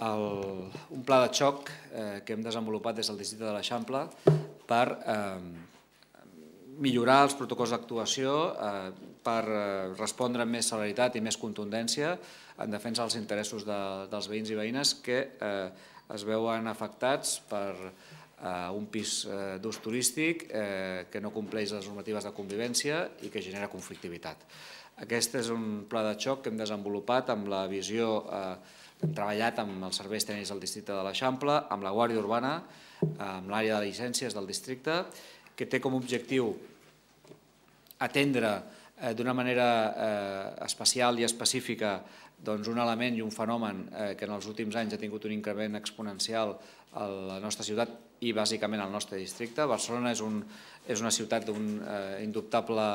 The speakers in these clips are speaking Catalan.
el, un pla de xoc eh, que hem desenvolupat des del districte de l'Eixample per eh, millorar els protocols d'actuació, eh, per eh, respondre amb més celeritat i més contundència en defensa dels interessos de, dels veïns i veïnes que eh, es veuen afectats per eh, un pis d'ús turístic que no compleix les normatives de convivència i que genera conflictivitat. Aquest és un pla de xoc que hem desenvolupat amb la visió eh, hem treballat amb els serveis tècnics del districte de l'Eixample, amb la Guàrdia Urbana, amb l'àrea de llicències del districte, que té com a objectiu atendre eh, d'una manera eh, especial i específica doncs, un element i un fenomen eh, que en els últims anys ha tingut un increment exponencial a la nostra ciutat i bàsicament al nostre districte. Barcelona és, un, és una ciutat d'un eh, indubtable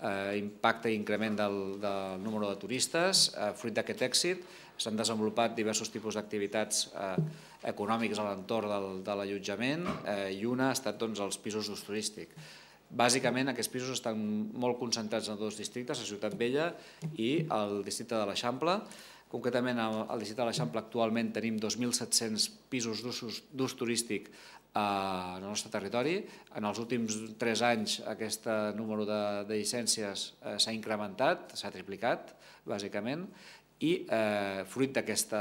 Eh, impacte i increment del, del número de turistes. Eh, fruit d'aquest èxit s'han desenvolupat diversos tipus d'activitats eh, econòmiques a l'entorn de l'allotjament i una ha estat doncs, els pisos d'ús turístic. Bàsicament, aquests pisos estan molt concentrats en dos districtes, la Ciutat Vella i el districte de l'Eixample. Concretament, al districte de l'Eixample actualment tenim 2.700 pisos d'ús turístic en el nostre territori. En els últims tres anys aquest número de, de llicències eh, s'ha incrementat, s'ha triplicat, bàsicament, i eh, fruit d'aquest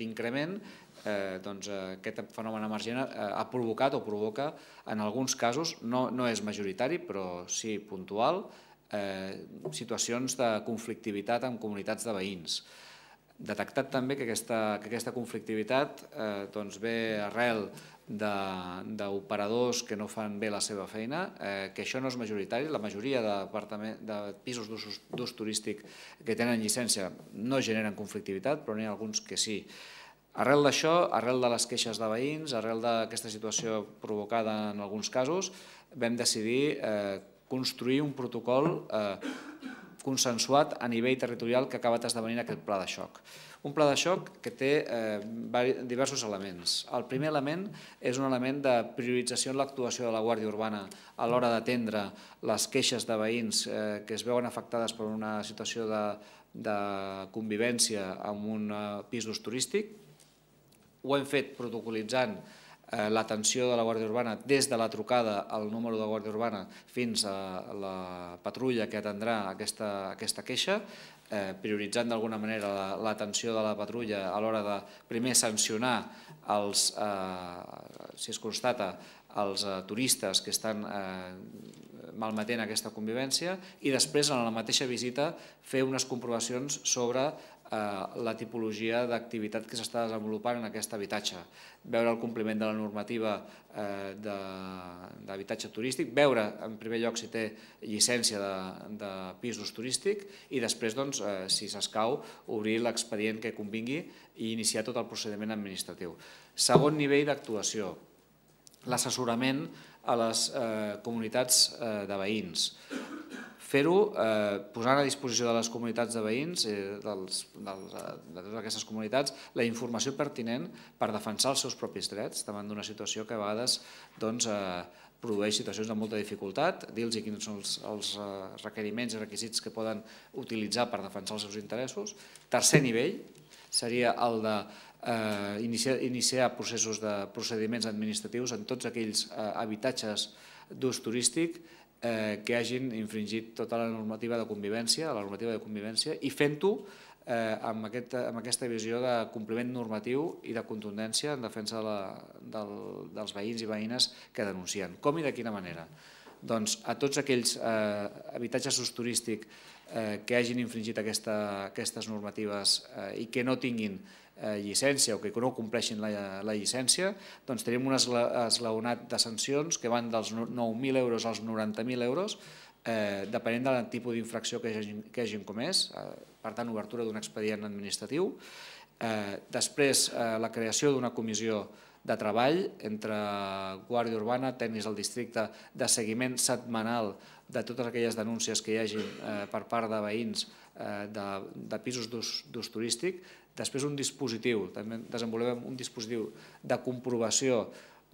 increment, eh, doncs, eh, aquest fenomen emergent eh, ha provocat o provoca, en alguns casos, no, no és majoritari, però sí puntual, eh, situacions de conflictivitat amb comunitats de veïns detectat també que aquesta, que aquesta conflictivitat eh, doncs ve arrel d'operadors que no fan bé la seva feina, eh, que això no és majoritari, la majoria de, de pisos d'ús turístic que tenen llicència no generen conflictivitat, però n'hi ha alguns que sí. Arrel d'això, arrel de les queixes de veïns, arrel d'aquesta situació provocada en alguns casos, vam decidir eh, construir un protocol eh, consensuat a nivell territorial que ha acabat esdevenint aquest pla de xoc. Un pla de xoc que té eh, diversos elements. El primer element és un element de priorització en l'actuació de la Guàrdia Urbana a l'hora d'atendre les queixes de veïns eh, que es veuen afectades per una situació de, de convivència amb un eh, pis pisos turístic. Ho hem fet protocolitzant Eh, l'atenció de la Guàrdia Urbana des de la trucada al número de Guàrdia Urbana fins a la patrulla que atendrà aquesta, aquesta queixa, eh, prioritzant d'alguna manera l'atenció de la patrulla a l'hora de primer sancionar els, eh, si es constata els eh, turistes que estan eh, malmetent aquesta convivència i després en la mateixa visita fer unes comprovacions sobre Eh, la tipologia d'activitat que s'està desenvolupant en aquest habitatge, veure el compliment de la normativa eh, d'habitatge turístic, veure en primer lloc si té llicència de, de pisos turístic i després, doncs, eh, si s'escau, obrir l'expedient que convingui i iniciar tot el procediment administratiu. Segon nivell d'actuació, l'assessorament a les eh, comunitats eh, de veïns. Fer-ho eh, posant a disposició de les comunitats de veïns, eh, dels, dels, eh, de totes aquestes comunitats, la informació pertinent per defensar els seus propis drets davant d'una situació que a vegades doncs, eh, produeix situacions de molta dificultat, dir-los quins són els, els eh, requeriments i requisits que poden utilitzar per defensar els seus interessos. Tercer nivell seria el de eh, iniciar, iniciar processos de procediments administratius en tots aquells eh, habitatges d'ús turístic eh, que hagin infringit tota la normativa de convivència, la normativa de convivència, i fent-ho eh, amb, aquest, amb aquesta visió de compliment normatiu i de contundència en defensa de la, del, dels veïns i veïnes que denuncien. Com i de quina manera? Doncs a tots aquells eh, habitatges sus turístic eh, que hagin infringit aquesta, aquestes normatives eh, i que no tinguin Eh, llicència o que no compleixin la, la llicència, doncs tenim un esglaonat de sancions que van dels 9.000 euros als 90.000 euros, eh, depenent del tipus d'infracció que, hagin, que hagin comès, eh, per tant, obertura d'un expedient administratiu. Eh, després, eh, la creació d'una comissió de treball entre Guàrdia Urbana, tècnics del districte, de seguiment setmanal de totes aquelles denúncies que hi hagin eh, per part de veïns eh, de, de pisos d'ús turístic, Després un dispositiu, també desenvolupem un dispositiu de comprovació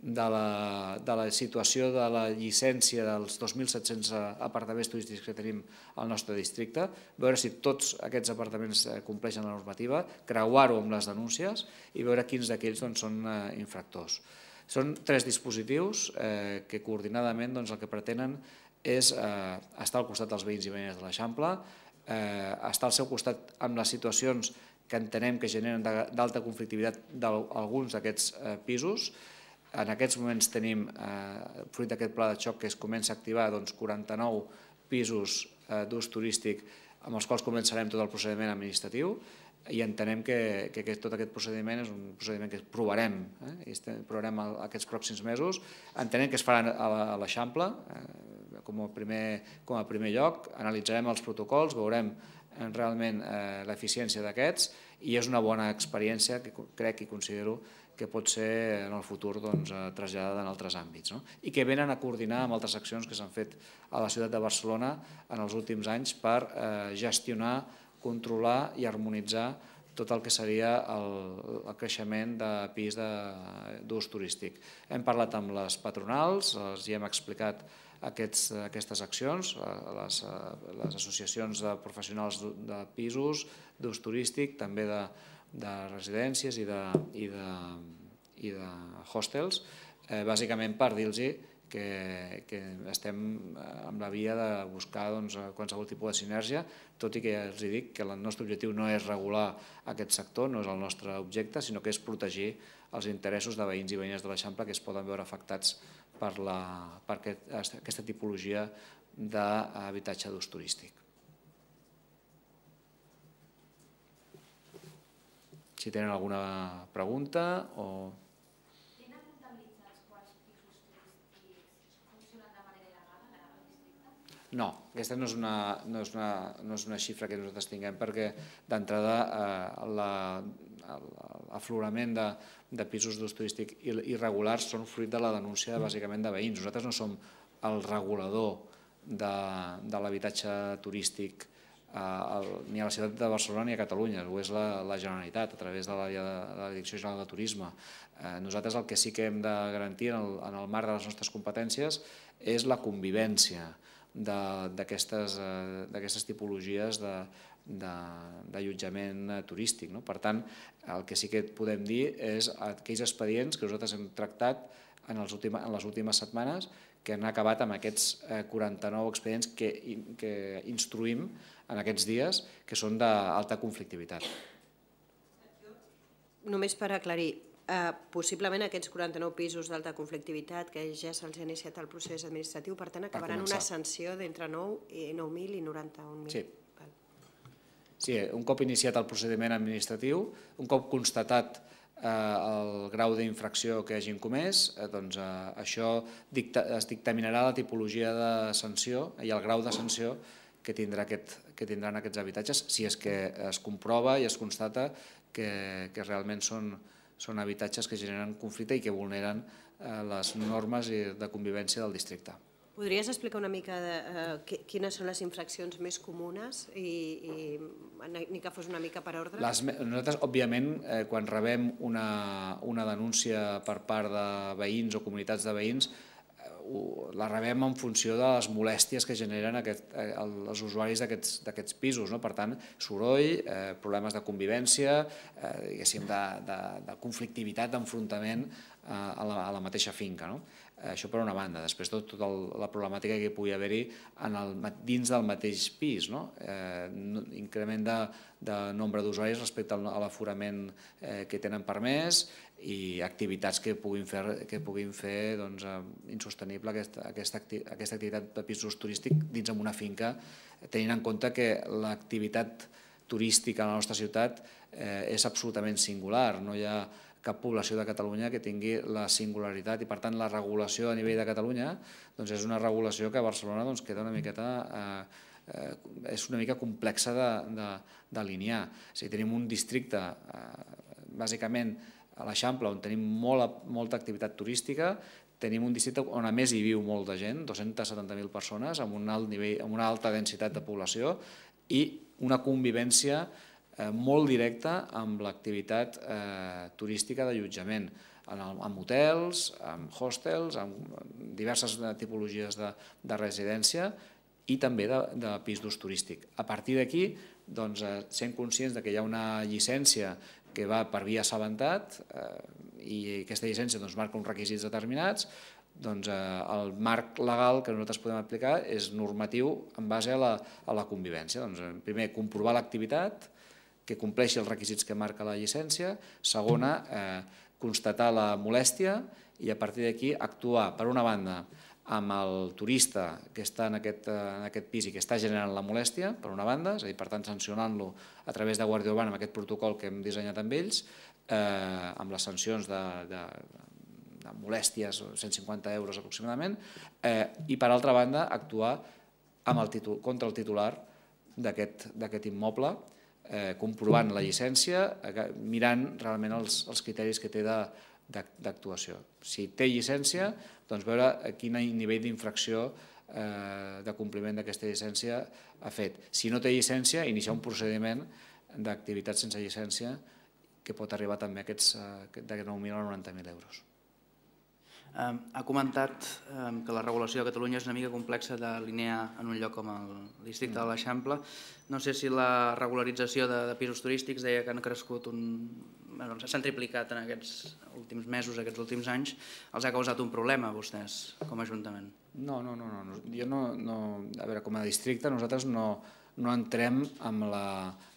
de la, de la situació de la llicència dels 2.700 apartaments turístics que tenim al nostre districte, veure si tots aquests apartaments eh, compleixen la normativa, creuar-ho amb les denúncies i veure quins d'aquells doncs, són eh, infractors. Són tres dispositius eh, que coordinadament doncs, el que pretenen és eh, estar al costat dels veïns i veïnes de l'Eixample, eh, estar al seu costat amb les situacions que entenem que generen d'alta conflictivitat d'alguns d'aquests eh, pisos. En aquests moments tenim, eh, fruit d'aquest pla de xoc que es comença a activar, 49 doncs, pisos eh, d'ús turístic amb els quals començarem tot el procediment administratiu i entenem que, que tot aquest procediment és un procediment que provarem, eh? I provarem aquests pròxims mesos. Entenem que es farà a l'Eixample, eh? com, primer, com a primer lloc, analitzarem els protocols, veurem realment eh, l'eficiència d'aquests i és una bona experiència que crec i considero que pot ser eh, en el futur doncs, eh, traslladada en altres àmbits no? i que venen a coordinar amb altres accions que s'han fet a la ciutat de Barcelona en els últims anys per eh, gestionar, controlar i harmonitzar tot el que seria el, el creixement de pis d'ús turístic. Hem parlat amb les patronals, els hi hem explicat aquests, aquestes accions, eh, les, eh, les associacions de professionals de pisos, d'ús turístic, també de, de residències i de, i de, i de hostels, eh, bàsicament per dir-los que, que estem eh, amb la via de buscar doncs, qualsevol tipus de sinergia, tot i que ja els dic que el nostre objectiu no és regular aquest sector, no és el nostre objecte, sinó que és protegir els interessos de veïns i veïnes de l'Eixample que es poden veure afectats per, la, per aquest, aquesta tipologia d'habitatge d'ús turístic. Si tenen alguna pregunta o... turístics funcionen de manera en el districte? No, aquesta no és, una, no, és una, no és una xifra que nosaltres tinguem perquè d'entrada eh, l'aflorament la, de de pisos d'ús turístic irregulars són fruit de la denúncia bàsicament de veïns. Nosaltres no som el regulador de, de l'habitatge turístic eh, ni a la ciutat de Barcelona ni a Catalunya, ho és la, la Generalitat a través de la, de la Direcció General de Turisme. Eh, nosaltres el que sí que hem de garantir en el, en el marc de les nostres competències és la convivència eh, d'aquestes tipologies de, d'allotjament turístic. No? Per tant, el que sí que podem dir és aquells expedients que nosaltres hem tractat en, els en les últimes setmanes que han acabat amb aquests 49 eh, expedients que, que instruïm en aquests dies, que són d'alta conflictivitat. Només per aclarir, eh, possiblement aquests 49 pisos d'alta conflictivitat que ja se'ls ha iniciat el procés administratiu, per tant, acabaran una sanció d'entre 9 i 9.000 i 91.000. Sí, Sí, un cop iniciat el procediment administratiu, un cop constatat eh, el grau d'infracció que hagin comès, eh, doncs eh, això es dictaminarà la tipologia de sanció i el grau de sanció que, tindrà aquest, que tindran aquests habitatges si és que es comprova i es constata que, que realment són, són habitatges que generen conflicte i que vulneren les normes de convivència del districte. Podries explicar una mica de, eh, quines són les infraccions més comunes i, i ni que fos una mica per ordre? Les, nosaltres, òbviament, eh, quan rebem una, una denúncia per part de veïns o comunitats de veïns, eh, la rebem en funció de les molèsties que generen aquest, eh, els usuaris d'aquests pisos. No? Per tant, soroll, eh, problemes de convivència, eh, de, de, de conflictivitat, d'enfrontament a, a la mateixa finca. No? Eh, això per una banda. Després tot, tota la problemàtica que pugui haver-hi dins del mateix pis, no? Eh, increment de, de nombre d'usuaris respecte a l'aforament eh, que tenen permès i activitats que puguin fer, que puguin fer doncs, eh, insostenible aquesta, aquesta, acti, aquesta activitat de pisos turístics dins amb una finca, tenint en compte que l'activitat turística a la nostra ciutat eh, és absolutament singular. No hi ha cap població de Catalunya que tingui la singularitat i, per tant, la regulació a nivell de Catalunya doncs és una regulació que a Barcelona doncs, queda una miqueta... Eh, eh és una mica complexa d'alinear. Si tenim un districte, eh, bàsicament a l'Eixample, on tenim molta, molta activitat turística, tenim un districte on a més hi viu molta gent, 270.000 persones, amb un alt nivell, amb una alta densitat de població i una convivència Eh, molt directa amb l'activitat eh, turística d'allotjament, amb, hotels, amb hostels, amb diverses eh, tipologies de, de residència i també de, de pis d'ús turístic. A partir d'aquí, doncs, eh, sent conscients de que hi ha una llicència que va per via assabentat eh, i aquesta llicència doncs, marca uns requisits determinats, doncs, eh, el marc legal que nosaltres podem aplicar és normatiu en base a la, a la convivència. Doncs, eh, primer, comprovar l'activitat, que compleixi els requisits que marca la llicència, segona, eh, constatar la molèstia i a partir d'aquí actuar, per una banda, amb el turista que està en aquest, eh, en aquest pis i que està generant la molèstia, per una banda, és a dir, per tant, sancionant-lo a través de Guàrdia Urbana amb aquest protocol que hem dissenyat amb ells, eh, amb les sancions de, de, de molèsties, 150 euros aproximadament, eh, i per altra banda, actuar amb el contra el titular d'aquest immoble, eh, comprovant la llicència, mirant realment els, els criteris que té d'actuació. Si té llicència, doncs veure quin nivell d'infracció eh, de compliment d'aquesta llicència ha fet. Si no té llicència, iniciar un procediment d'activitat sense llicència que pot arribar també a aquests, eh, de 9.000 a 90.000 euros. Ha comentat que la regulació de Catalunya és una mica complexa d'alinear en un lloc com el districte de l'Eixample. No sé si la regularització de, de pisos turístics deia que han crescut un... Bueno, s'han triplicat en aquests últims mesos, aquests últims anys, els ha causat un problema a vostès com a Ajuntament? No, no, no, no. Jo no, no... A veure, com a districte nosaltres no, no entrem amb la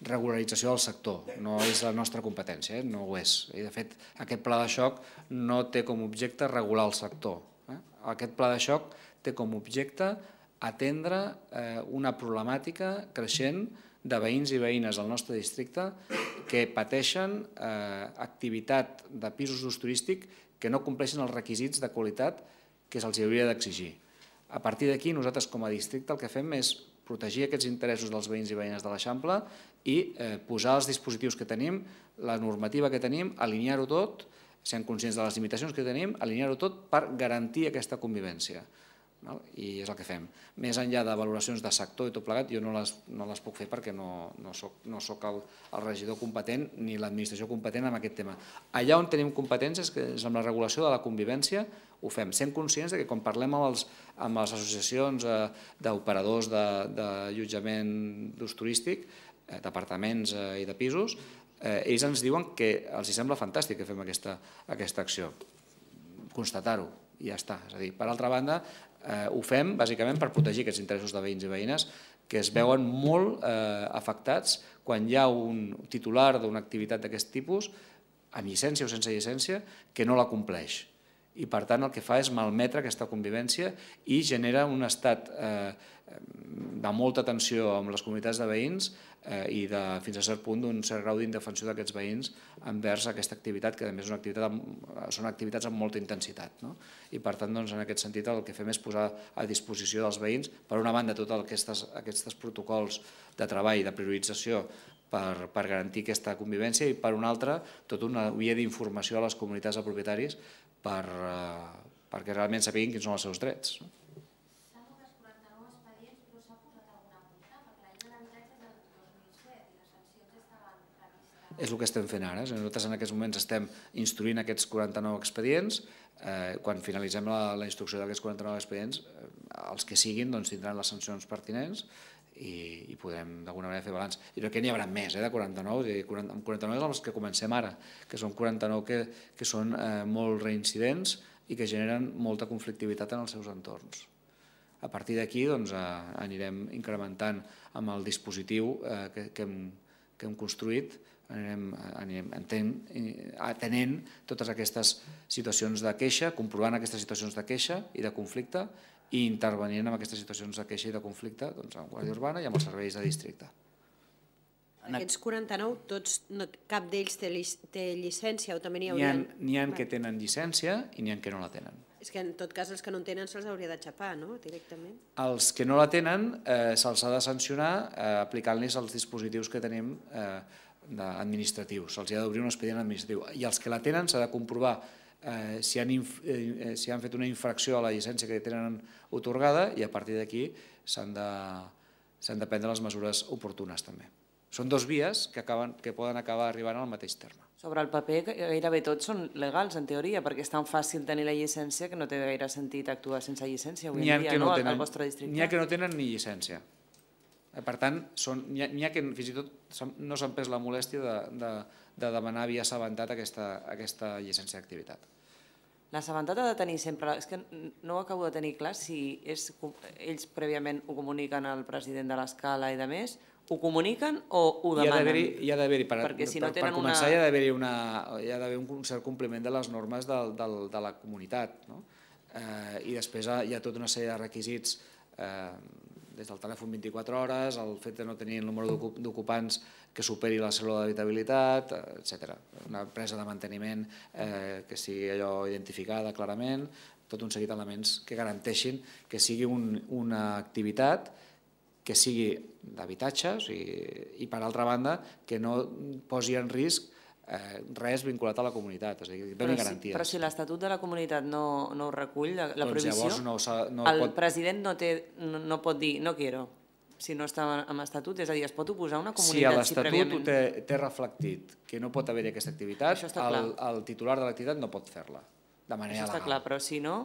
regularització del sector, no és la nostra competència, eh? no ho és. I, de fet, aquest pla de xoc no té com objecte regular el sector. Eh? Aquest pla de xoc té com objecte atendre eh, una problemàtica creixent de veïns i veïnes del nostre districte que pateixen eh, activitat de pisos d'ús turístic que no compleixen els requisits de qualitat que se'ls hauria d'exigir. A partir d'aquí, nosaltres com a districte el que fem és protegir aquests interessos dels veïns i veïnes de l'Eixample i eh, posar els dispositius que tenim, la normativa que tenim, alinear-ho tot, sent conscients de les limitacions que tenim, alinear-ho tot per garantir aquesta convivència i és el que fem. Més enllà de valoracions de sector i tot plegat, jo no les, no les puc fer perquè no, no soc, no el, el regidor competent ni l'administració competent en aquest tema. Allà on tenim competències, que és amb la regulació de la convivència, ho fem, sent conscients que quan parlem amb, amb les associacions eh, d'operadors d'allotjament d'ús turístic, eh, d'apartaments eh, i de pisos, eh, ells ens diuen que els sembla fantàstic que fem aquesta, aquesta acció. Constatar-ho, i ja està. És a dir, per altra banda, Eh, ho fem bàsicament per protegir aquests interessos de veïns i veïnes que es veuen molt eh, afectats quan hi ha un titular d'una activitat d'aquest tipus, amb llicència o sense llicència, que no la compleix i per tant el que fa és malmetre aquesta convivència i genera un estat eh, de molta tensió amb les comunitats de veïns eh, i de, fins a cert punt d'un cert grau d'indefensió d'aquests veïns envers aquesta activitat, que a més una activitat amb, són activitats amb molta intensitat. No? I per tant, doncs, en aquest sentit, el que fem és posar a disposició dels veïns, per una banda, tots aquestes, aquests protocols de treball, de priorització per, per garantir aquesta convivència i per una altra, tot una via d'informació a les comunitats de propietaris per, eh, perquè realment sapiguin quins són els seus drets. és el que estem fent ara. Nosaltres en aquests moments estem instruint aquests 49 expedients, eh, quan finalitzem la, la instrucció d'aquests 49 expedients, eh, els que siguin doncs, tindran les sancions pertinents i, i podem d'alguna manera fer balanç. Jo crec que n'hi haurà més, eh, de 49, de 40, amb 49 és els que comencem ara, que són 49 que, que són eh, molt reincidents i que generen molta conflictivitat en els seus entorns. A partir d'aquí doncs, eh, anirem incrementant amb el dispositiu eh, que, que, hem, que hem construït, anirem, anirem enten, atenent totes aquestes situacions de queixa, comprovant aquestes situacions de queixa i de conflicte i intervenint en aquestes situacions de queixa i de conflicte doncs, amb Guàrdia Urbana i amb els serveis de districte. Aquests 49, tots, no, cap d'ells té, lli, té llicència o també n'hi haurien... N'hi ha, ha que tenen llicència i n'hi ha que no la tenen. És que en tot cas els que no en tenen se'ls hauria de xapar, no?, directament. Els que no la tenen eh, se'ls ha de sancionar eh, aplicant-los els dispositius que tenim eh, administratius. Se'ls ha d'obrir un expedient administratiu. I els que la tenen s'ha de comprovar eh, si, han, eh, eh, si han fet una infracció a la llicència que tenen otorgada i a partir d'aquí s'han de, de prendre les mesures oportunes també. Són dos vies que, acaben, que poden acabar arribant al mateix terme. Sobre el paper, gairebé tots són legals, en teoria, perquè és tan fàcil tenir la llicència que no té gaire sentit actuar sense llicència avui en dia, no, no tenen, al vostre districte. N'hi ha que no tenen ni llicència. Eh, per tant, n'hi ha, ha que fins i tot no s'han pres la molèstia de, de, de demanar via assabentat aquesta, aquesta llicència d'activitat. L'assabentat ha de tenir sempre... És que no ho acabo de tenir clar si és, ells prèviament ho comuniquen al president de l'escala i de més, ho comuniquen o ho demanen? Hi ha d'haver-hi, per, Perquè si no per, per començar, una... hi ha d'haver-hi una, hi ha d'haver un cert compliment de les normes del, del, de la comunitat. No? Eh, I després hi ha tota una sèrie de requisits eh, des del telèfon 24 hores, el fet de no tenir el número d'ocupants que superi la cèl·lula d'habitabilitat, etc. Una empresa de manteniment eh, que sigui allò identificada clarament, tot un seguit d'elements que garanteixin que sigui un, una activitat que sigui d'habitatge o sigui, i, per altra banda, que no posi en risc eh, res vinculat a la comunitat, és a dir, donin garanties. Si, però si l'Estatut de la Comunitat no, no ho recull, la, la doncs prohibició, no, no el pot... president no, té, no, no pot dir no quiero, si no està amb estatut, és a dir, es pot oposar a una comunitat si, si prèviament... Si l'Estatut té, té reflectit que no pot haver-hi aquesta activitat, el, el titular de l'activitat no pot fer-la, de manera Això legal. Això està clar, però si no...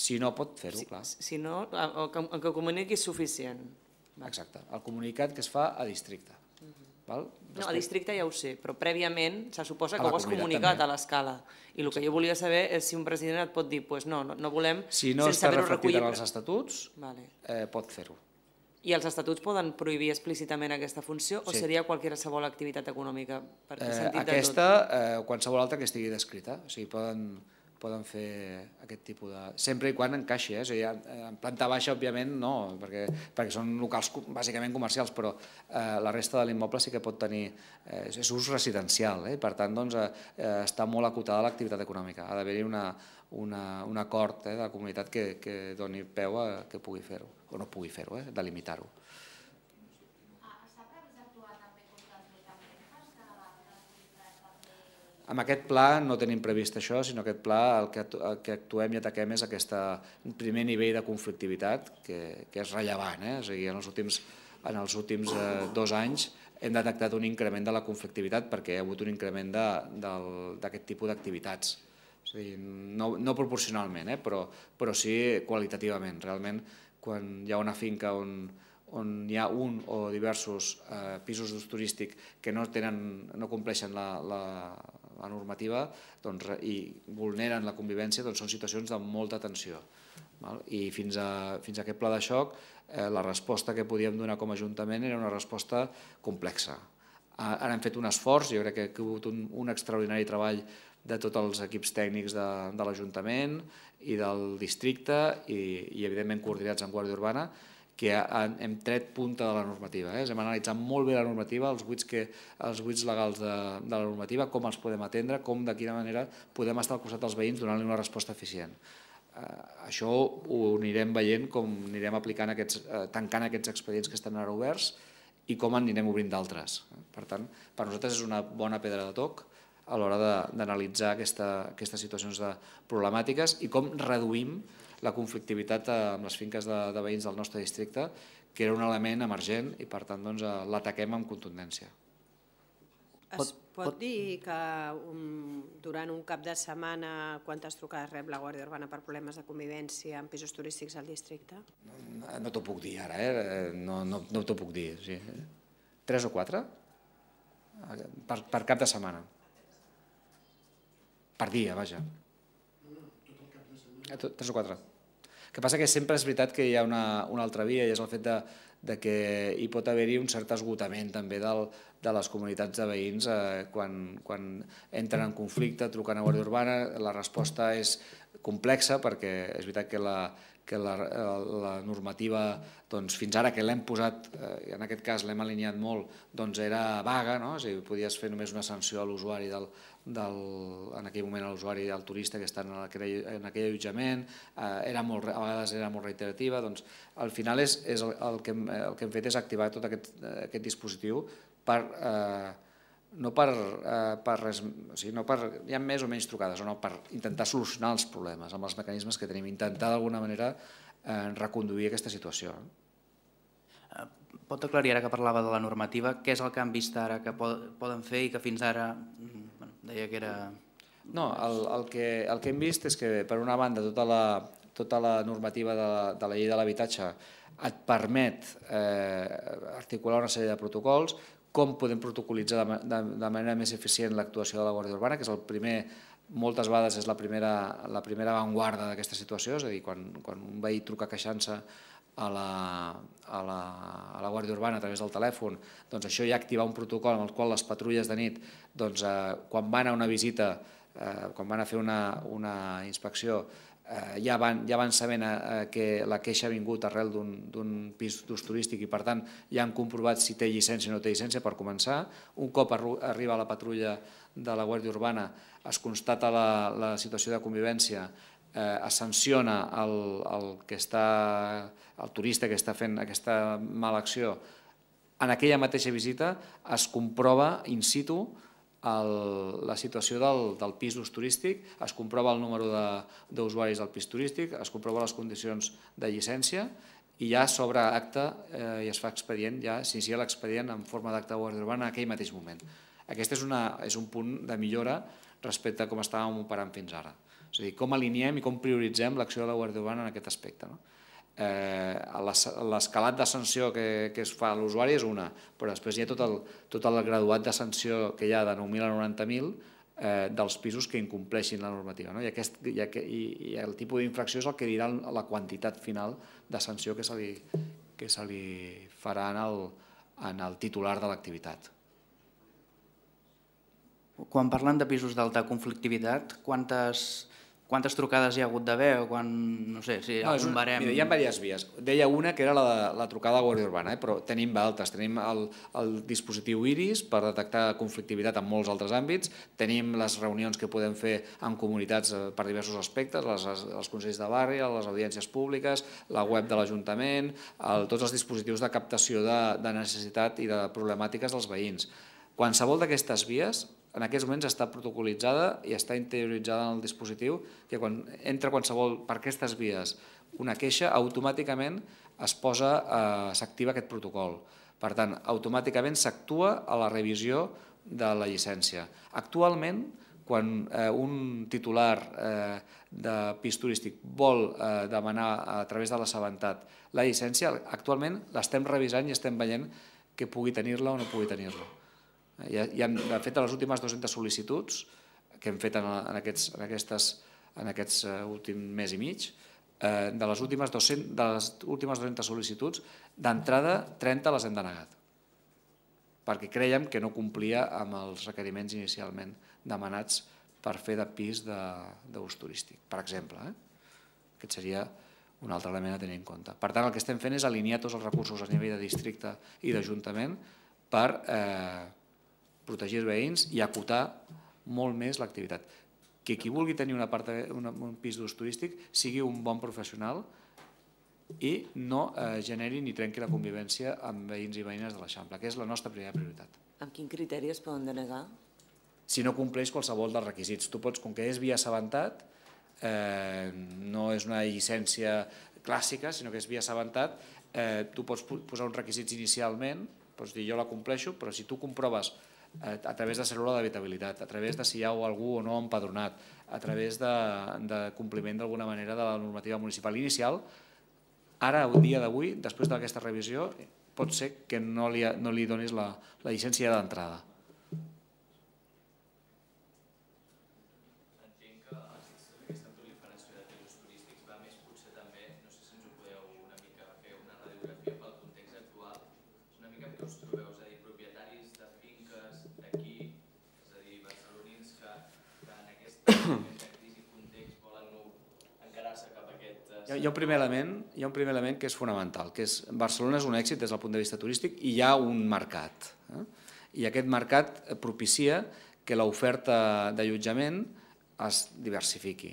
Si no pot fer-ho, si, clar. Si no, el que, el que comuniqui és suficient. Exacte, el comunicat que es fa a districte. Val? No, a districte ja ho sé, però prèviament se suposa que ho has comunicat també. a l'escala. I el que jo volia saber és si un president et pot dir pues no, no, no volem... Si no sense està reflectit en els estatuts, vale. eh, pot fer-ho. I els estatuts poden prohibir explícitament aquesta funció sí. o seria qualsevol activitat econòmica? Per eh, sentit aquesta de tot? Eh, o qualsevol altra que estigui descrita. O sigui, poden poden fer aquest tipus de... Sempre i quan encaixi, eh? en planta baixa, òbviament, no, perquè, perquè són locals bàsicament comercials, però eh, la resta de l'immoble sí que pot tenir... Eh, és ús residencial, eh? per tant, doncs, eh, eh, està molt acotada l'activitat econòmica. Ha d'haver-hi una, una, un acord eh, de la comunitat que, que doni peu a que pugui fer-ho, o no pugui fer-ho, eh? delimitar-ho. Amb aquest pla no tenim previst això, sinó aquest pla el que, el que actuem i ataquem és aquest primer nivell de conflictivitat, que, que és rellevant. Eh? O sigui, en els últims, en els últims eh, dos anys hem detectat un increment de la conflictivitat perquè hi ha hagut un increment d'aquest tipus d'activitats. És a dir, no, no proporcionalment, eh? però, però sí qualitativament. Realment, quan hi ha una finca on, on hi ha un o diversos eh, pisos d'ús turístic que no, tenen, no compleixen la, la, la normativa doncs, i vulneren la convivència, doncs són situacions de molta tensió. Val? I fins a, fins a aquest pla de xoc, eh, la resposta que podíem donar com a Ajuntament era una resposta complexa. Ara hem fet un esforç, jo crec que ha hagut un, un extraordinari treball de tots els equips tècnics de, de l'Ajuntament i del districte i, i, evidentment, coordinats amb Guàrdia Urbana, que hem tret punta de la normativa. Eh? Hem analitzat molt bé la normativa, els buits, que, els legals de, de la normativa, com els podem atendre, com de quina manera podem estar al costat dels veïns donant-li una resposta eficient. Eh, això ho anirem veient com anirem aplicant aquests, eh, tancant aquests expedients que estan ara oberts i com en anirem obrint d'altres. Eh? Per tant, per nosaltres és una bona pedra de toc a l'hora d'analitzar aquesta, aquestes situacions de problemàtiques i com reduïm la conflictivitat eh, amb les finques de, de veïns del nostre districte, que era un element emergent i per tant doncs, eh, l'ataquem amb contundència. Es pot dir que durant un cap de setmana quantes trucades rep la Guàrdia Urbana per problemes de convivència en pisos turístics al districte? No, no t'ho puc dir ara, eh? no, no, no t'ho puc dir. Sí. Tres o quatre per, per cap de setmana. Per dia, vaja. Tot el cap de setmana? Eh, tres o quatre que passa que sempre és veritat que hi ha una, una altra via i és el fet de, de que hi pot haver-hi un cert esgotament també del, de les comunitats de veïns eh, quan, quan entren en conflicte, truquen a Guàrdia Urbana, la resposta és complexa perquè és veritat que la, que la, eh, la normativa doncs, fins ara que l'hem posat, eh, en aquest cas l'hem alineat molt, doncs era vaga, no? és a dir, podies fer només una sanció a l'usuari del, del, en aquell moment a l'usuari del turista que està en aquell, en aquell allotjament, eh, era molt, a vegades era molt reiterativa, doncs al final és, és el, el, que hem, eh, el que hem fet és activar tot aquest, eh, aquest dispositiu per eh, no per, eh, per res, o sigui, no per, hi ha més o menys trucades, o no, per intentar solucionar els problemes amb els mecanismes que tenim, intentar d'alguna manera eh, reconduir aquesta situació. Eh, pot aclarir, ara que parlava de la normativa, què és el que han vist ara que poden fer i que fins ara mm, bueno, deia que era... No, el, el, que, el que hem vist és que, per una banda, tota la, tota la normativa de, de la llei de l'habitatge et permet eh, articular una sèrie de protocols com podem protocolitzar de, manera més eficient l'actuació de la Guàrdia Urbana, que és el primer, moltes vegades és la primera, la primera avantguarda d'aquesta situació, és a dir, quan, quan un veí truca queixant-se a la, a, la, a la Guàrdia Urbana a través del telèfon, doncs això ja activa un protocol amb el qual les patrulles de nit, doncs, eh, quan van a una visita, eh, quan van a fer una, una inspecció, eh, ja, van, ja van sabent eh, eh que la queixa ha vingut arrel d'un pis d'ús turístic i per tant ja han comprovat si té llicència o no té llicència per començar. Un cop arriba la patrulla de la Guàrdia Urbana es constata la, la situació de convivència, eh, es sanciona el, el, que està, el turista que està fent aquesta mala acció, en aquella mateixa visita es comprova in situ la situació del, del pis d'ús turístic, es comprova el número d'usuaris del pis turístic, es comprova les condicions de llicència i ja s'obre acte eh, i es fa expedient, ja s'inicia l'expedient en forma d'acte guàrdia urbana en aquell mateix moment. Aquest és, una, és un punt de millora respecte a com estàvem operant fins ara. És a dir, com alineem i com prioritzem l'acció de la Guàrdia Urbana en aquest aspecte. No? eh, l'escalat de sanció que, que es fa a l'usuari és una, però després hi ha tot el, tot el graduat de sanció que hi ha de 9.000 a 90.000 eh, dels pisos que incompleixin la normativa. No? I, aquest, i, i, i el tipus d'infracció és el que dirà la quantitat final de sanció que se li, que se li farà en el, en el titular de l'activitat. Quan parlen de pisos d'alta conflictivitat, quantes quantes trucades hi ha hagut d'haver o quan, no sé, si no, és un barem... Mira, hi ha diverses vies. Deia una que era la, la trucada a Guàrdia Urbana, eh? però tenim altres. Tenim el, el dispositiu IRIS per detectar conflictivitat en molts altres àmbits, tenim les reunions que podem fer en comunitats eh, per diversos aspectes, les, els consells de barri, les audiències públiques, la web de l'Ajuntament, el, tots els dispositius de captació de, de necessitat i de problemàtiques dels veïns. Qualsevol d'aquestes vies en aquests moments està protocolitzada i està interioritzada en el dispositiu que quan entra qualsevol per aquestes vies una queixa, automàticament es posa, eh, s'activa aquest protocol. Per tant, automàticament s'actua a la revisió de la llicència. Actualment, quan eh, un titular eh, de pis turístic vol eh, demanar a través de la Sabentat la llicència, actualment l'estem revisant i estem veient que pugui tenir-la o no pugui tenir-la. Ja, ja hem, de fet, a les últimes 200 sol·licituds que hem fet en, en, aquests, en, aquestes, en aquests eh, últim mes i mig, eh, de, les últimes 200, de les últimes 200 sol·licituds, d'entrada 30 les hem denegat, perquè creiem que no complia amb els requeriments inicialment demanats per fer de pis d'ús turístic, per exemple. Eh? Aquest seria un altre element a tenir en compte. Per tant, el que estem fent és alinear tots els recursos a nivell de districte i d'Ajuntament per... Eh, protegir els veïns i acotar molt més l'activitat. Que qui vulgui tenir una part, un pis d'ús turístic sigui un bon professional i no eh, generi ni trenqui la convivència amb veïns i veïnes de l'Eixample, que és la nostra primera prioritat. Amb quin criteri es poden denegar? Si no compleix qualsevol dels requisits. Tu pots, com que és via assabentat, eh, no és una llicència clàssica, sinó que és via assabentat, eh, tu pots posar uns requisits inicialment Pots dir, jo la compleixo, però si tu comproves eh, a través de cèl·lula d'habitabilitat, a través de si hi ha algú o no empadronat, a través de, de compliment d'alguna manera de la normativa municipal inicial, ara, el dia d'avui, després d'aquesta revisió, pot ser que no li, no li donis la, la llicència d'entrada. Hi ha, hi ha, un primer element, hi ha un primer element que és fonamental, que és Barcelona és un èxit des del punt de vista turístic i hi ha un mercat. Eh? I aquest mercat propicia que l'oferta d'allotjament es diversifiqui.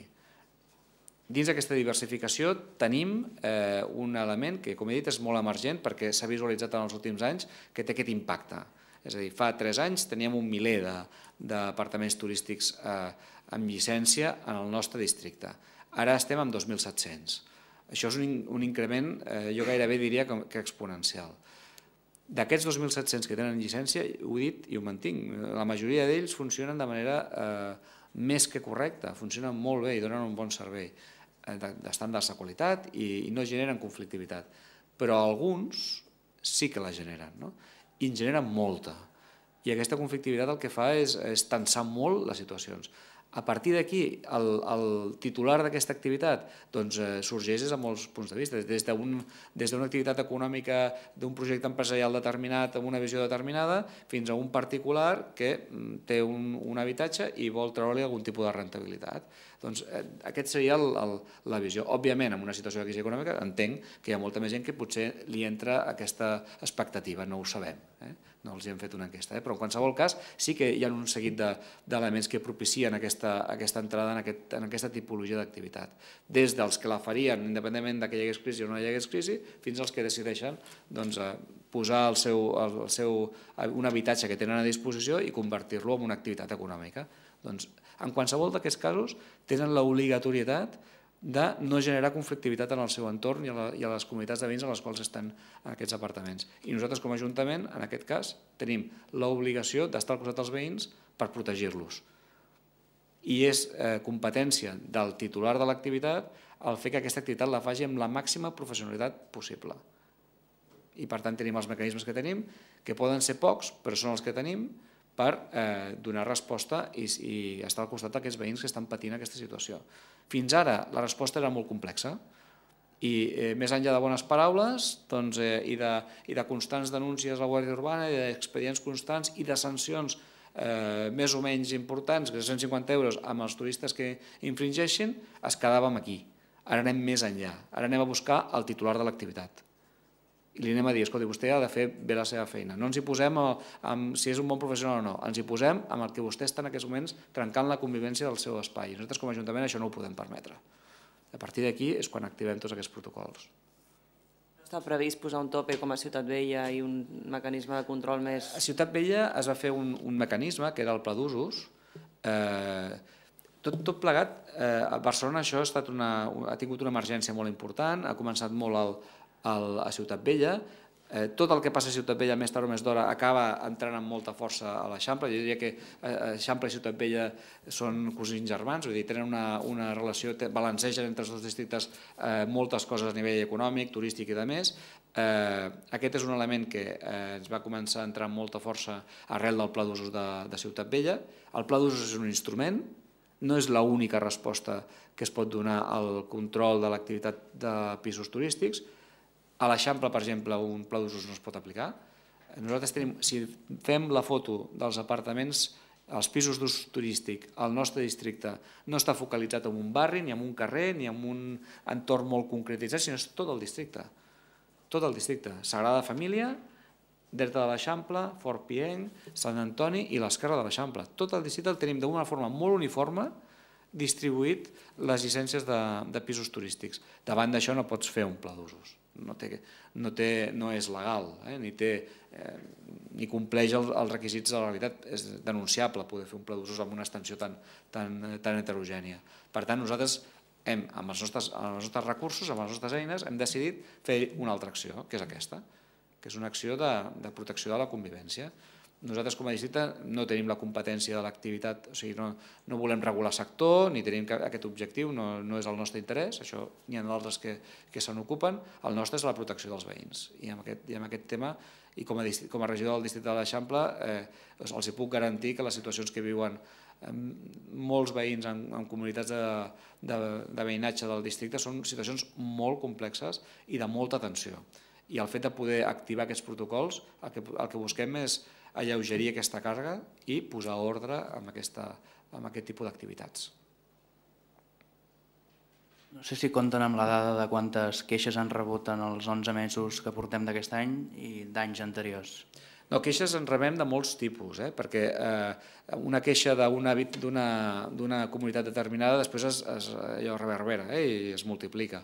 Dins d'aquesta diversificació tenim eh, un element que, com he dit, és molt emergent perquè s'ha visualitzat en els últims anys que té aquest impacte. És a dir, fa tres anys teníem un miler d'apartaments turístics eh, amb llicència en el nostre districte. Ara estem amb 2.700. Això és un, un increment, eh, jo gairebé diria que, que exponencial. D'aquests 2.700 que tenen llicència, ho he dit i ho mantinc, la majoria d'ells funcionen de manera eh, més que correcta, funcionen molt bé i donen un bon servei eh, d'estàndards de qualitat i, i no generen conflictivitat. Però alguns sí que la generen, no? i en generen molta. I aquesta conflictivitat el que fa és, és tensar molt les situacions. A partir d'aquí, el, el titular d'aquesta activitat doncs, eh, sorgeix des de molts punts de vista, des d'una un, activitat econòmica, d'un projecte empresarial determinat, amb una visió determinada, fins a un particular que mm, té un, un habitatge i vol treure-li algun tipus de rentabilitat. Doncs eh, aquest seria el, el, la visió. Òbviament, en una situació de crisi econòmica, entenc que hi ha molta més gent que potser li entra aquesta expectativa, no ho sabem. Eh? no els hi hem fet una enquesta, eh? però en qualsevol cas sí que hi ha un seguit d'elements de, que propicien aquesta, aquesta entrada en, aquest, en aquesta tipologia d'activitat, des dels que la farien independentment de que hi hagués crisi o no hi hagués crisi, fins als que decideixen doncs, eh, posar el seu, el, el seu, un habitatge que tenen a disposició i convertir-lo en una activitat econòmica. Doncs, en qualsevol d'aquests casos tenen l'obligatorietat de de no generar conflictivitat en el seu entorn i a, la, i a les comunitats de veïns a les quals estan aquests apartaments. I nosaltres com a Ajuntament, en aquest cas, tenim l'obligació d'estar al costat dels veïns per protegir-los. I és eh, competència del titular de l'activitat el fer que aquesta activitat la faci amb la màxima professionalitat possible. I per tant tenim els mecanismes que tenim, que poden ser pocs, però són els que tenim, per eh, donar resposta i, i estar al costat d'aquests veïns que estan patint aquesta situació. Fins ara la resposta era molt complexa i eh, més enllà de bones paraules doncs, eh, i, de, i de constants denúncies a la Guàrdia Urbana i d'expedients constants i de sancions eh, més o menys importants, que 150 euros amb els turistes que infringeixin, es quedàvem aquí. Ara anem més enllà, ara anem a buscar el titular de l'activitat i li anem a dir, escolti, vostè ha de fer bé la seva feina. No ens hi posem amb, si és un bon professional o no, ens hi posem amb el que vostè està en aquests moments trencant la convivència del seu espai. I nosaltres com a Ajuntament això no ho podem permetre. A partir d'aquí és quan activem tots aquests protocols. No està previst posar un tope com a Ciutat Vella i un mecanisme de control més... A Ciutat Vella es va fer un, un mecanisme, que era el pla d'usos, eh, tot, tot plegat, eh, a Barcelona això ha, estat una, ha tingut una emergència molt important, ha començat molt el, al, a Ciutat Vella. Eh, tot el que passa a Ciutat Vella més tard o més d'hora acaba entrant amb molta força a l'Eixample. Jo diria que eh, Eixample eh, i Ciutat Vella són cosins germans, vull dir, tenen una, una relació, balancegen entre els dos districtes eh, moltes coses a nivell econòmic, turístic i de més. Eh, aquest és un element que eh, ens va començar a entrar amb molta força arrel del Pla d'Usos de, de Ciutat Vella. El Pla d'Usos és un instrument, no és l'única resposta que es pot donar al control de l'activitat de pisos turístics, a l'Eixample, per exemple, un pla d'usos no es pot aplicar. Nosaltres tenim, si fem la foto dels apartaments, els pisos d'ús turístic el nostre districte no està focalitzat en un barri, ni en un carrer, ni en un entorn molt concretitzat, sinó és tot el districte. Tot el districte. Sagrada Família, Delta de l'Eixample, Fort Pienc, Sant Antoni i l'Esquerra de l'Eixample. Tot el districte el tenim d'una forma molt uniforme distribuït les llicències de, de pisos turístics. Davant d'això no pots fer un pla d'usos no, té, no, té, no és legal, eh? ni, té, eh, ni compleix el, els requisits de la legalitat. És denunciable poder fer un pla d'usos amb una extensió tan, tan, tan heterogènia. Per tant, nosaltres hem, amb, els nostres, amb els nostres recursos, amb les nostres eines, hem decidit fer una altra acció, que és aquesta, que és una acció de, de protecció de la convivència nosaltres com a districte no tenim la competència de l'activitat, o sigui, no, no volem regular sector, ni tenim aquest objectiu, no, no és el nostre interès, això n'hi ha d'altres que, que se n'ocupen, el nostre és la protecció dels veïns. I amb aquest, i amb aquest tema, i com a, com a regidor del districte de l'Eixample, eh, els hi puc garantir que les situacions que viuen eh, molts veïns en, en comunitats de, de, de veïnatge del districte són situacions molt complexes i de molta tensió. I el fet de poder activar aquests protocols, el que, el que busquem és alleugerir aquesta càrrega i posar ordre amb, aquesta, amb aquest tipus d'activitats. No sé si compten amb la dada de quantes queixes han rebut en els 11 mesos que portem d'aquest any i d'anys anteriors. No, queixes en rebem de molts tipus, eh? perquè eh, una queixa d'una comunitat determinada després es, es allò reverbera eh? i es multiplica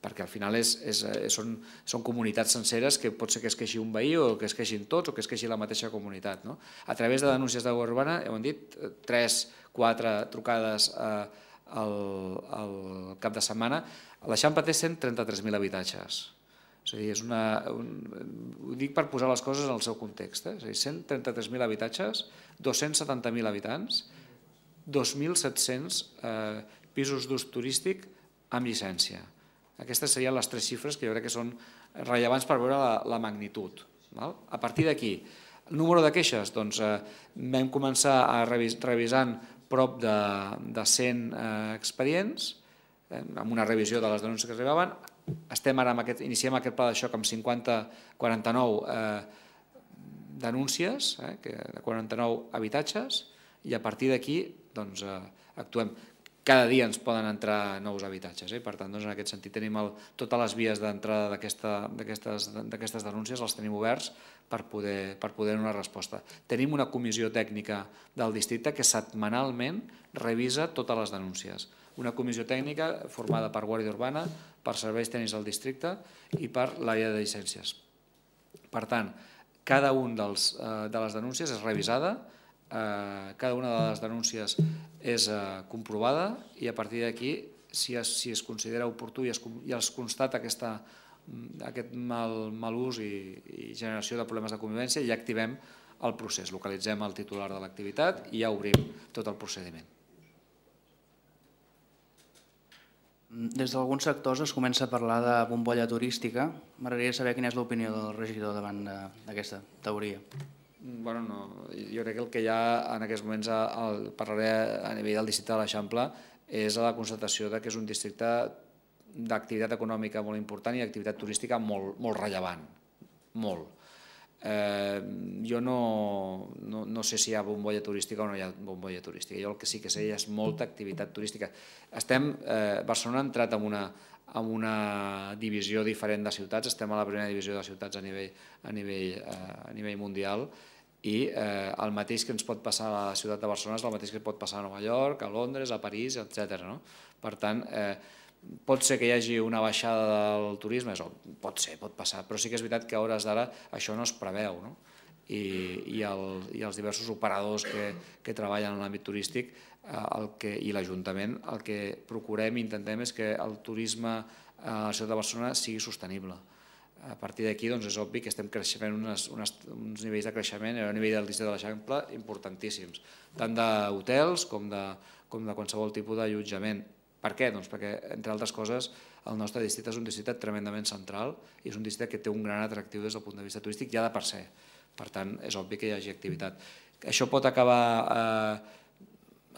perquè al final és, és, eh, són, són comunitats senceres que pot ser que es queixi un veí o que es queixin tots o que es queixi la mateixa comunitat. No? A través de denúncies de urbana, hem dit, 3, eh, 4 trucades eh, al, al cap de setmana, l'Eixample té 133.000 habitatges. És a dir, és una, un, ho dic per posar les coses en el seu context. Eh? És a dir, 133.000 habitatges, 270.000 habitants, 2.700 eh, pisos d'ús turístic amb llicència. Aquestes serien les tres xifres que jo crec que són rellevants per veure la, la magnitud. Val? A partir d'aquí, el número de queixes, doncs, eh, vam començar a revis, revisant prop de, de 100 eh, expedients, eh, amb una revisió de les denúncies que arribaven. Estem ara amb aquest, iniciem aquest pla de xoc amb 50-49 eh, denúncies, eh, que, de 49 habitatges, i a partir d'aquí doncs, eh, actuem cada dia ens poden entrar nous habitatges. Eh? Per tant, doncs, en aquest sentit tenim el, totes les vies d'entrada d'aquestes denúncies, les tenim oberts per poder, per poder donar resposta. Tenim una comissió tècnica del districte que setmanalment revisa totes les denúncies. Una comissió tècnica formada per Guàrdia Urbana, per serveis tècnics del districte i per l'àrea de llicències. Per tant, cada un dels, eh, de les denúncies és revisada, eh, cada una de les denúncies és eh, comprovada i a partir d'aquí, si, es, si es considera oportú i es, i es constata aquesta, mm, aquest mal, mal ús i, i generació de problemes de convivència, ja activem el procés, localitzem el titular de l'activitat i ja obrim tot el procediment. Des d'alguns sectors es comença a parlar de bombolla turística. M'agradaria saber quina és l'opinió del regidor davant d'aquesta teoria bueno, no. jo crec que el que hi ha en aquests moments, el, parlaré a nivell del districte de l'Eixample, és la constatació de que és un districte d'activitat econòmica molt important i d'activitat turística molt, molt rellevant, molt. Eh, jo no, no, no sé si hi ha bombolla turística o no hi ha bombolla turística. Jo el que sí que sé és molta activitat turística. Estem, eh, Barcelona ha entrat en una, amb una divisió diferent de ciutats, estem a la primera divisió de ciutats a nivell, a nivell, eh, a nivell mundial, i eh, el mateix que ens pot passar a la ciutat de Barcelona és el mateix que pot passar a Nova York, a Londres, a París, etc. No? Per tant, eh, pot ser que hi hagi una baixada del turisme, és, pot ser, pot passar, però sí que és veritat que a hores d'ara això no es preveu. No? i, i, el, i els diversos operadors que, que treballen en l'àmbit turístic eh, el que, i l'Ajuntament, el que procurem i intentem és que el turisme eh, a la ciutat de Barcelona sigui sostenible. A partir d'aquí doncs, és obvi que estem creixent unes, unes, uns nivells de creixement a eh, nivell del districte de l'Eixample importantíssims, tant d'hotels com, de, com de qualsevol tipus d'allotjament. Per què? Doncs perquè, entre altres coses, el nostre districte és un districte tremendament central i és un districte que té un gran atractiu des del punt de vista turístic ja de per ser. Per tant, és obvi que hi hagi activitat. Això pot acabar... Eh,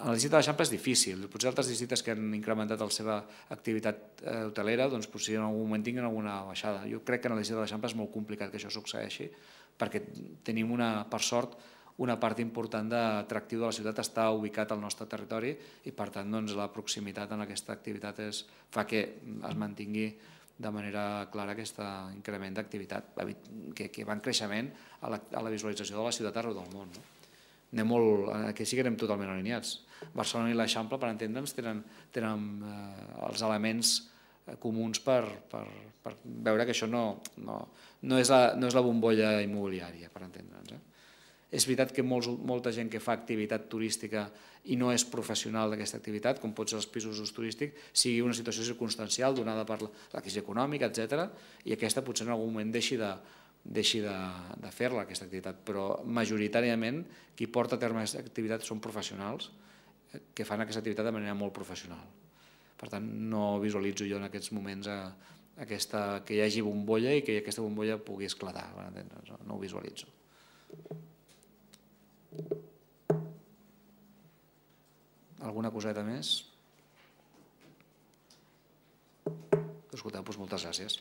en el districte de l'Eixample és difícil. Potser altres districtes que han incrementat la seva activitat eh, hotelera, doncs potser en algun moment tinguin alguna baixada. Jo crec que en el districte de l'Eixample és molt complicat que això succeeixi, perquè tenim, una, per sort, una part important d'atractiu de la ciutat està ubicat al nostre territori i, per tant, doncs, la proximitat en aquesta activitat és, fa que es mantingui de manera clara aquest increment d'activitat que, que va en creixement a la, a la visualització de la ciutat arreu del món. No? Anem molt, aquí eh, sí que anem totalment alineats. Barcelona i l'Eixample, per entendre'ns, tenen, tenen eh, els elements eh, comuns per, per, per veure que això no, no, no, és la, no és la bombolla immobiliària, per entendre'ns. Eh? És veritat que molts, molta gent que fa activitat turística i no és professional d'aquesta activitat, com pot ser els pisos d'ús turístic, sigui una situació circumstancial donada per la crisi econòmica, etc. i aquesta potser en algun moment deixi de, deixi de, de fer-la, aquesta activitat. Però majoritàriament qui porta a terme aquesta activitat són professionals eh, que fan aquesta activitat de manera molt professional. Per tant, no visualitzo jo en aquests moments a, eh, aquesta, que hi hagi bombolla i que aquesta bombolla pugui esclatar. No, no ho visualitzo. Alguna coseta més? Escolteu, doncs moltes gràcies.